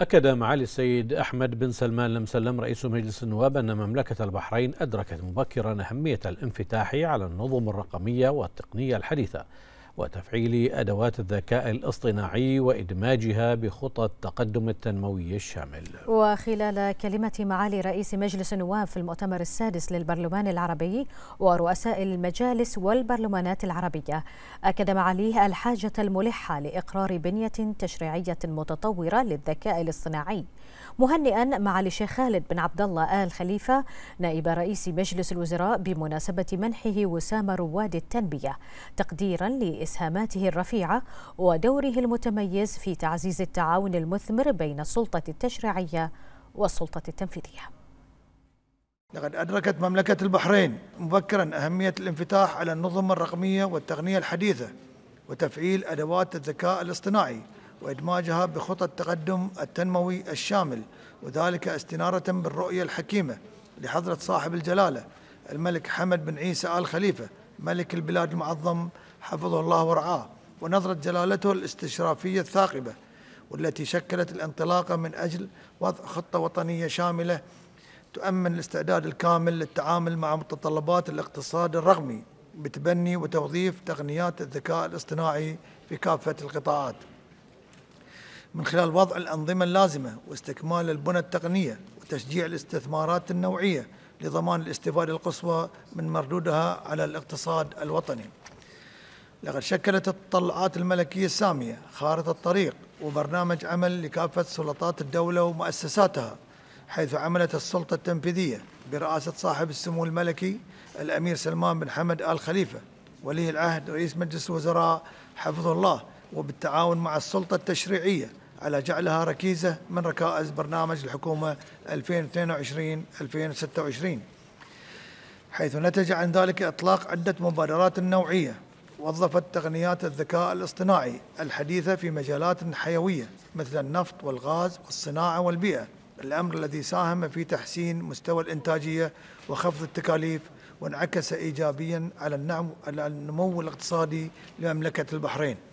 أكد معالي السيد أحمد بن سلمان المسلم رئيس مجلس النواب أن مملكة البحرين أدركت مبكرا أهمية الانفتاح على النظم الرقمية والتقنية الحديثة وتفعيل أدوات الذكاء الاصطناعي وإدماجها بخطى التقدم التنموي الشامل وخلال كلمة معالي رئيس مجلس النواب في المؤتمر السادس للبرلمان العربي ورؤساء المجالس والبرلمانات العربية أكد معاليه الحاجة الملحة لإقرار بنية تشريعية متطورة للذكاء الاصطناعي مهنئا معالي الشيخ خالد بن عبد الله آل خليفة نائب رئيس مجلس الوزراء بمناسبة منحه وسام رواد التنمية تقديرا ل اسهاماته الرفيعة ودوره المتميز في تعزيز التعاون المثمر بين السلطة التشريعية والسلطة التنفيذية لقد أدركت مملكة البحرين مبكرا أهمية الانفتاح على النظم الرقمية والتقنية الحديثة وتفعيل أدوات الذكاء الاصطناعي وإدماجها بخطى التقدم التنموي الشامل وذلك استنارة بالرؤية الحكيمة لحضرة صاحب الجلالة الملك حمد بن عيسى آل خليفة ملك البلاد المعظم حفظه الله ورعاه ونظرت جلالته الاستشرافية الثاقبة والتي شكلت الانطلاقة من أجل وضع خطة وطنية شاملة تؤمن الاستعداد الكامل للتعامل مع متطلبات الاقتصاد الرقمي بتبني وتوظيف تقنيات الذكاء الاصطناعي في كافة القطاعات من خلال وضع الأنظمة اللازمة واستكمال البنى التقنية وتشجيع الاستثمارات النوعية لضمان الاستفادة القصوى من مردودها على الاقتصاد الوطني لقد شكلت التطلعات الملكية السامية خارطة طريق وبرنامج عمل لكافة سلطات الدولة ومؤسساتها حيث عملت السلطة التنفيذية برئاسة صاحب السمو الملكي الأمير سلمان بن حمد آل خليفة ولي العهد رئيس مجلس الوزراء حفظه الله وبالتعاون مع السلطة التشريعية على جعلها ركيزة من ركائز برنامج الحكومة 2022-2026 حيث نتج عن ذلك إطلاق عدة مبادرات نوعية وظفت تقنيات الذكاء الاصطناعي الحديثة في مجالات حيوية مثل النفط والغاز والصناعة والبيئة الأمر الذي ساهم في تحسين مستوى الإنتاجية وخفض التكاليف وانعكس إيجابيا على النمو الاقتصادي لمملكة البحرين